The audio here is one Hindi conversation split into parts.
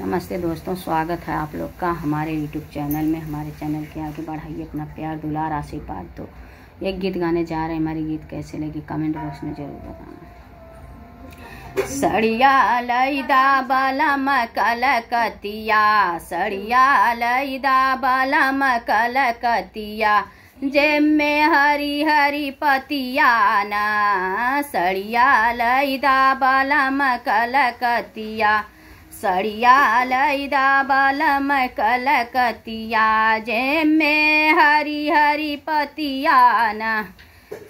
नमस्ते दोस्तों स्वागत है आप लोग का हमारे यूट्यूब चैनल में हमारे चैनल के आगे बढ़ाइए अपना प्यार दुलार आशीर्वाद दो तो एक गीत गाने जा रहे हैं हमारी गीत कैसे लगी कमेंट बॉक्स में जरूर बताना सड़िया लईदा बलम कलकतिया सड़िया लईदा बलम कलकतिया जेमे हरी हरी पतिया न सड़िया लईदा बलम कलकतिया सड़ियालैदा बलम कलकतिया जे में हरी हरी पतिया न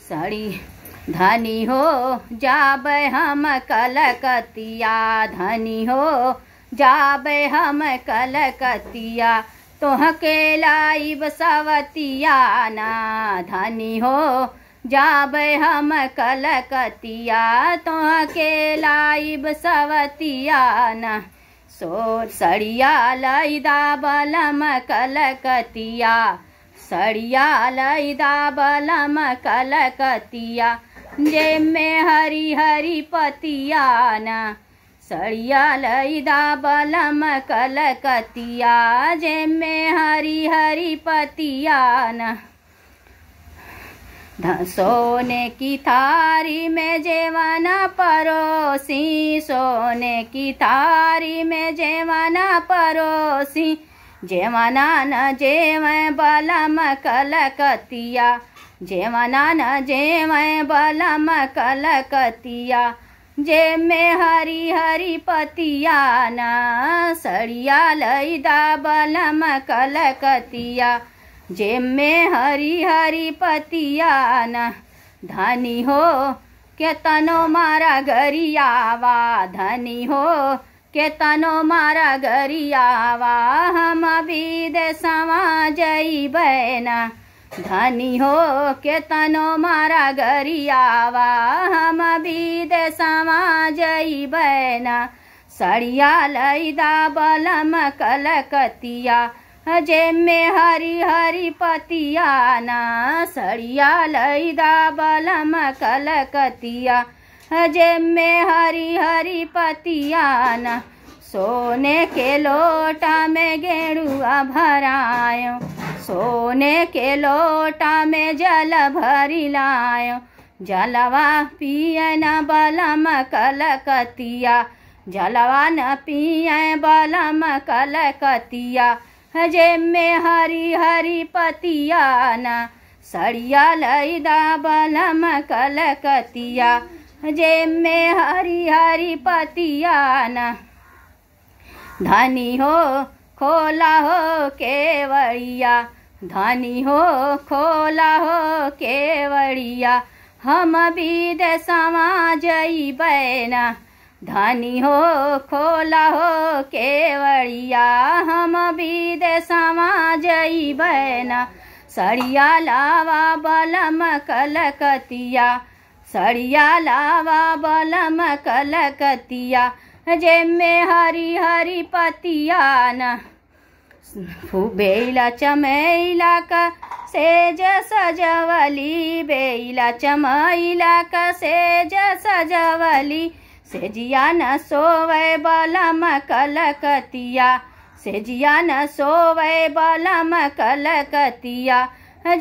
सड़ी धनी हो जाब हम कलकतिया धनी हो जाब हम कलकतिया तुहके के लाइब सवतिया ना धनी हो जाब हम कलकतिया तुहके के लाइब सवतिया ना सोर सड़िया लैदा बलम कलकतिया सड़िया लैदा बलम कलकतिया जे में हरी हरी पतिया न सड़िया लैदा बलम कलकतिया जे में हरी हरी पतिया न सोने की थारी में जेवाना परोसी सोने की थारी में जेवाना परोसी जेवाना न जेव बलम कलकतिया जेवाना न जेव बलम कलकतिया जे में हरी हरी पतिया न सड़िया लईदा बलम कलकतिया जेम में हरी हरी पतिया न धनी हो के तनो मारा गरियावा धनी हो के तनो मारा गरियावा हम अभी देसवा बहना धनी हो के तनो मारा गरियावा हम अभी देसवा बहना सड़िया लईदा बलम कलकतिया जय में हरी हरी पतियाना सड़िया लईदा बलम कलकतिया जय में हरी हरी पतियाना सोने के लोटा में गेड़ुआ भरायो सोने के लोटा में जल भरी लायो जलवा पियन बलम कलकतिया जलवा न पिय बलम कलकतिया हजे में हरी हरी पतियाना सड़िया लैदा बलम कलकतिया हजे में हरी हरी पतियाना धनी हो खोला हो केवड़िया धनी हो खोला हो केवड़िया हम बीद समाज बैना धनी हो खोला हो केवड़िया हम विद समाज बना सड़िया लावा बलम कलकतिया सड़िया लावा बलम कलकतिया जेमे हरी हरी पतिया न बेला चमैला का सेज सजवली बेला चमैला का सेज सजवली सेजिया न सोवे बलम कलकतिया सेजिया न सोवे बलम कलकतिया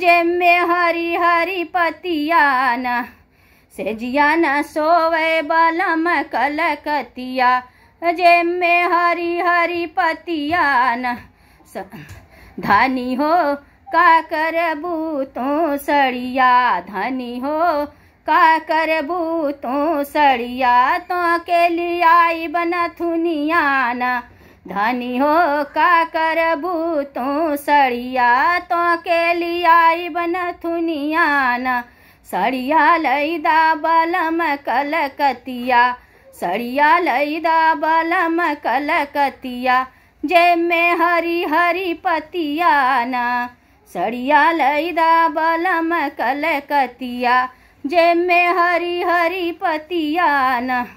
जेमे हरि हरि पतिया न सेजिया न सोवे बलम कलकतिया जेमे हरि हरि पतिया न धनी हो करबू तू सड़िया धनी हो का कर भूतों सड़िया तो के बन बनथुनिया न धनी हो का कर भूतों सड़िया तो के बन बनथुनिया न सड़िया लईदा बलम कलकतिया सड़िया लईदा बलम कलकतिया जे में हरी हरी पतिया ना सड़िया लईदा बलम कलकतिया जय में हरी हरी पतियान